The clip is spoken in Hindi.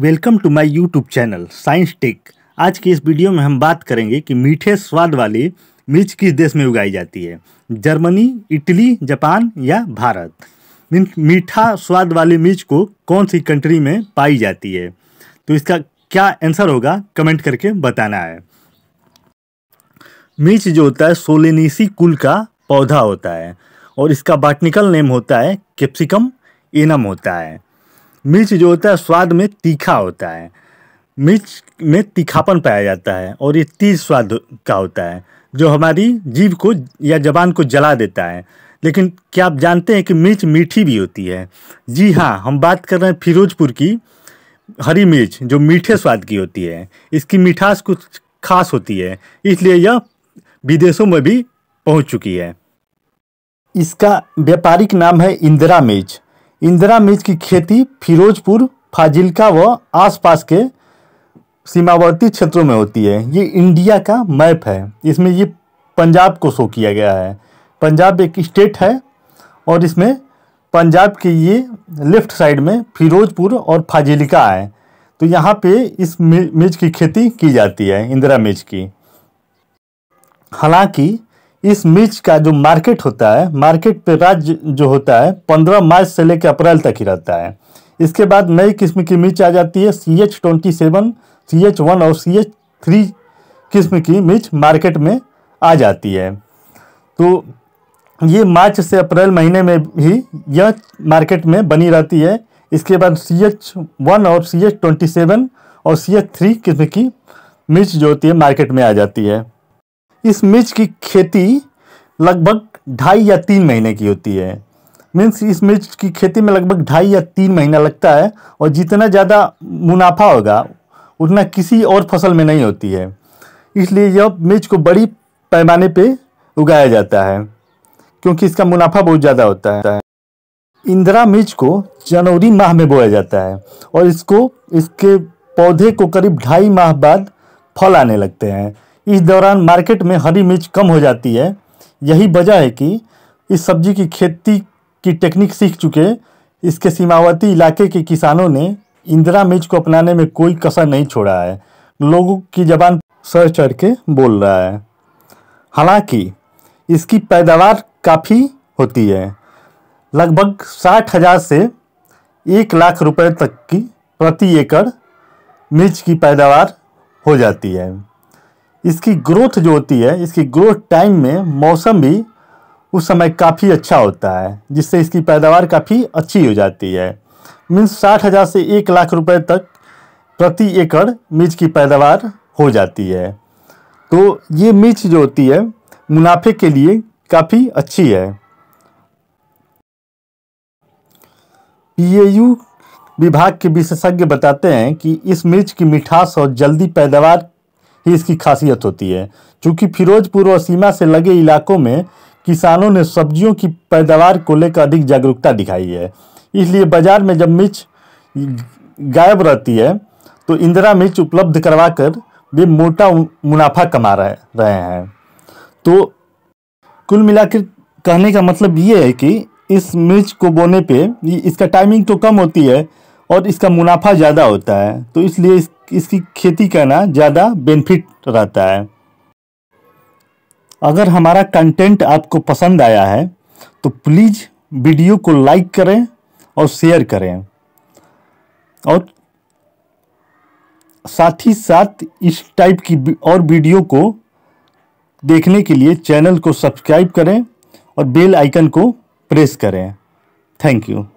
welcome to my YouTube channel science tech आज के इस वीडियो में हम बात करेंगे कि मीठे स्वाद वाली मिर्च किस देश में उगाई जाती है जर्मनी इटली जापान या भारत मीठा स्वाद वाली मिर्च को कौन सी कंट्री में पाई जाती है तो इसका क्या आंसर होगा कमेंट करके बताना है मिर्च जो होता है सोलेनीसी कुल का पौधा होता है और इसका बाटनिकल नेम होता है कैप्सिकम एनम होता है मिर्च जो होता है स्वाद में तीखा होता है मिर्च में तीखापन पाया जाता है और ये तीज स्वाद का होता है जो हमारी जीभ को या जबान को जला देता है लेकिन क्या आप जानते हैं कि मिर्च मीठी भी होती है जी हाँ हम बात कर रहे हैं फिरोजपुर की हरी मिर्च जो मीठे स्वाद की होती है इसकी मिठास कुछ खास होती है इसलिए यह विदेशों में भी पहुंच चुकी है इसका व्यापारिक नाम है इंदिरा मिर्च इंदिरा मिर्च की खेती फिरोजपुर फाजिल्का व आसपास के सीमावर्ती क्षेत्रों में होती है ये इंडिया का मैप है इसमें ये पंजाब को शो किया गया है पंजाब एक स्टेट है और इसमें पंजाब के ये लेफ्ट साइड में फिरोजपुर और फाजिलिका है तो यहाँ पे इस मिर्च की खेती की जाती है इंदिरा मिर्च की हालांकि इस मिर्च का जो मार्केट होता है मार्केट पे राज जो होता है पंद्रह मार्च से लेकर अप्रैल तक ही रहता है इसके बाद नई किस्म की मिर्च आ जाती है C H twenty seven C H one और सी एच थ्री किस्म की मिर्च मार्केट में आ जाती है तो ये मार्च से अप्रैल महीने में भी यह मार्केट में बनी रहती है इसके बाद सी एच वन और सी एच ट्वेंटी सेवन और सी एच थ्री किस्म की मिर्च जो होती है मार्केट में आ जाती है इस मिर्च की खेती लगभग ढाई या तीन महीने की होती है मीन्स इस मिर्च की खेती में लगभग ढाई या तीन महीना लगता है और जितना ज़्यादा मुनाफा होगा उतना किसी और फसल में नहीं होती है इसलिए यह मिर्च को बड़ी पैमाने पे उगाया जाता है क्योंकि इसका मुनाफा बहुत ज़्यादा होता है इंदिरा मिर्च को जनवरी माह में बोया जाता है और इसको इसके पौधे को करीब ढाई माह बाद फल आने लगते हैं इस दौरान मार्केट में हरी मिर्च कम हो जाती है यही वजह है कि इस सब्जी की खेती की टेक्निक सीख चुके इसके सीमावर्ती इलाके के किसानों ने इंदिरा मिर्च को अपनाने में कोई कसर नहीं छोड़ा है लोगों की जबान सर चढ़ के बोल रहा है हालांकि इसकी पैदावार काफ़ी होती है लगभग साठ हज़ार से एक लाख रुपए तक की प्रति एकड़ मिर्च की पैदावार हो जाती है इसकी ग्रोथ जो होती है इसकी ग्रोथ टाइम में मौसम भी उस समय काफ़ी अच्छा होता है जिससे इसकी पैदावार काफ़ी अच्छी हो जाती है मीन्स साठ हज़ार से एक लाख रुपए तक प्रति एकड़ मिर्च की पैदावार हो जाती है तो ये मिर्च जो होती है मुनाफे के लिए काफ़ी अच्छी है पीएयू विभाग के विशेषज्ञ बताते हैं कि इस मिर्च की मिठास और जल्दी पैदावार ही इसकी खासियत होती है चूँकि फिरोजपुर और सीमा से लगे इलाकों में किसानों ने सब्जियों की पैदावार को लेकर अधिक जागरूकता दिखाई है इसलिए बाजार में जब मिर्च गायब रहती है तो इंदिरा मिर्च उपलब्ध करवाकर वे मोटा मुनाफा कमा रहे रहे हैं तो कुल मिलाकर कहने का मतलब ये है कि इस मिर्च को बोने पे इसका टाइमिंग तो कम होती है और इसका मुनाफा ज़्यादा होता है तो इसलिए इस इसकी खेती करना ज़्यादा बेनिफिट रहता है अगर हमारा कंटेंट आपको पसंद आया है तो प्लीज़ वीडियो को लाइक करें और शेयर करें और साथ ही साथ इस टाइप की और वीडियो को देखने के लिए चैनल को सब्सक्राइब करें और बेल आइकन को प्रेस करें थैंक यू